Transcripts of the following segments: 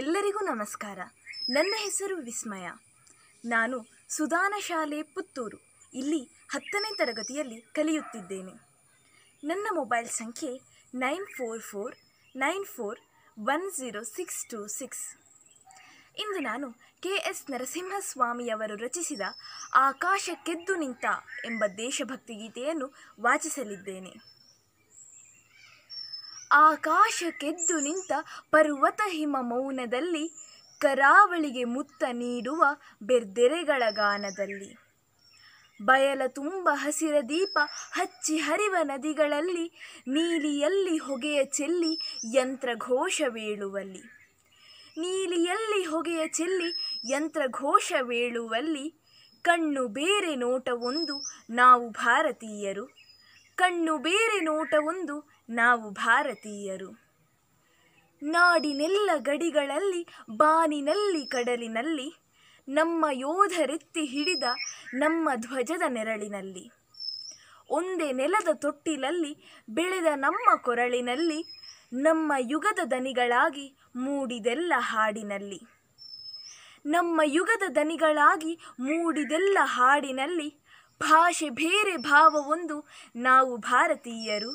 ಎಲ್ಲರಿಗೂ ನಮಸ್ಕಾರ ನನ್ನ ಹೆಸರು ವಿಸ್ಮಯ ನಾನು ಸುಧಾನ ಶಾಲೆ ಪುತ್ತೂರು ಇಲ್ಲಿ ಹತ್ತನೇ ತರಗತಿಯಲ್ಲಿ ಕಲಿಯುತ್ತಿದ್ದೇನೆ ನನ್ನ ಮೊಬೈಲ್ ಸಂಖ್ಯೆ nine four four nine four one zero six two six ಇಂದು ನಾನು ಕೆ ಎಸ್ ನರಸಿಂಹಸ್ವಾಮಿಯವರು ರಚಿಸಿದ ಆಕಾಶಕ್ಕೆದ್ದು ನಿಂತ ಎಂಬ ದೇಶಭಕ್ತಿ ಗೀತೆಯನ್ನು ವಾಚಿಸಲಿದ್ದೇನೆ ಆಕಾಶಕ್ಕೆದ್ದು ನಿಂತ ಪರ್ವತ ಹಿಮ ಮೌನದಲ್ಲಿ ಕರಾವಳಿಗೆ ಮುತ್ತ ನೀಡುವ ಬೆರ್ದೆರೆಗಳ ಗಾನದಲ್ಲಿ ಬಯಲ ತುಂಬ ಹಸಿರ ದೀಪ ಹಚ್ಚಿ ಹರಿವ ನದಿಗಳಲ್ಲಿ ನೀಲಿಯಲ್ಲಿ ಹೊಗೆಯ ಚೆಲ್ಲಿ ಯಂತ್ರ ಘೋಷ ವೇಳುವಲ್ಲಿ ನೀಲಿಯಲ್ಲಿ ಹೊಗೆಯ ಚೆಲ್ಲಿ ಯಂತ್ರ ಘೋಷ ವೇಳುವಲ್ಲಿ ಕಣ್ಣು ಬೇರೆ ನೋಟವೊಂದು ನಾವು ಭಾರತೀಯರು ಕಣ್ಣು ಬೇರೆ ನೋಟವೊಂದು ನಾವು ಭಾರತೀಯರು ನಾಡಿನೆಲ್ಲ ಗಡಿಗಳಲ್ಲಿ ಬಾನಿನಲ್ಲಿ ಕಡಲಿನಲ್ಲಿ ನಮ್ಮ ಯೋಧರೆತ್ತಿ ಹಿಡಿದ ನಮ್ಮ ಧ್ವಜದ ನೆರಳಿನಲ್ಲಿ ಒಂದೇ ನೆಲದ ತೊಟ್ಟಿಲಲ್ಲಿ ಬೆಳೆದ ನಮ್ಮ ಕೊರಳಿನಲ್ಲಿ ನಮ್ಮ ಯುಗದ ದನಿಗಳಾಗಿ ಮೂಡಿದೆಲ್ಲ ಹಾಡಿನಲ್ಲಿ ನಮ್ಮ ಯುಗದ ದನಿಗಳಾಗಿ ಮೂಡಿದೆಲ್ಲ ಹಾಡಿನಲ್ಲಿ ಭಾಷೆ ಬೇರೆ ಭಾವವೊಂದು ನಾವು ಭಾರತೀಯರು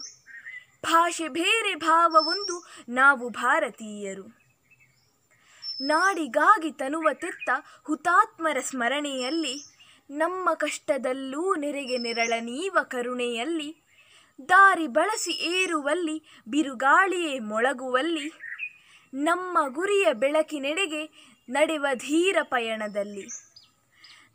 ಭಾಷೆ ಬೇರೆ ಭಾವವೊಂದು ನಾವು ಭಾರತೀಯರು ನಾಡಿಗಾಗಿ ತನುವ ತೆತ್ತ ಹುತಾತ್ಮರ ಸ್ಮರಣೆಯಲ್ಲಿ ನಮ್ಮ ಕಷ್ಟದಲ್ಲೂ ನೆರೆಗೆ ನೆರಳ ನೀವ ಕರುಣೆಯಲ್ಲಿ ದಾರಿ ಬಳಸಿ ಏರುವಲ್ಲಿ ಬಿರುಗಾಳಿಯೇ ಮೊಳಗುವಲ್ಲಿ ನಮ್ಮ ಗುರಿಯ ಬೆಳಕಿನೆಡೆಗೆ ನಡೆವ ಧೀರ ಪಯಣದಲ್ಲಿ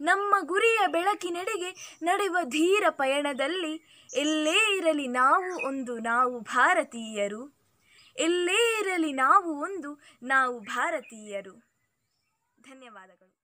ನಮ್ಮ ಗುರಿಯ ಬೆಳಕಿನೆಡೆಗೆ ನಡೆಯುವ ಧೀರ ಪಯಣದಲ್ಲಿ ಎಲ್ಲೇ ಇರಲಿ ನಾವು ಒಂದು ನಾವು ಭಾರತೀಯರು ಎಲ್ಲೇ ಇರಲಿ ನಾವು ಒಂದು ನಾವು ಭಾರತೀಯರು ಧನ್ಯವಾದಗಳು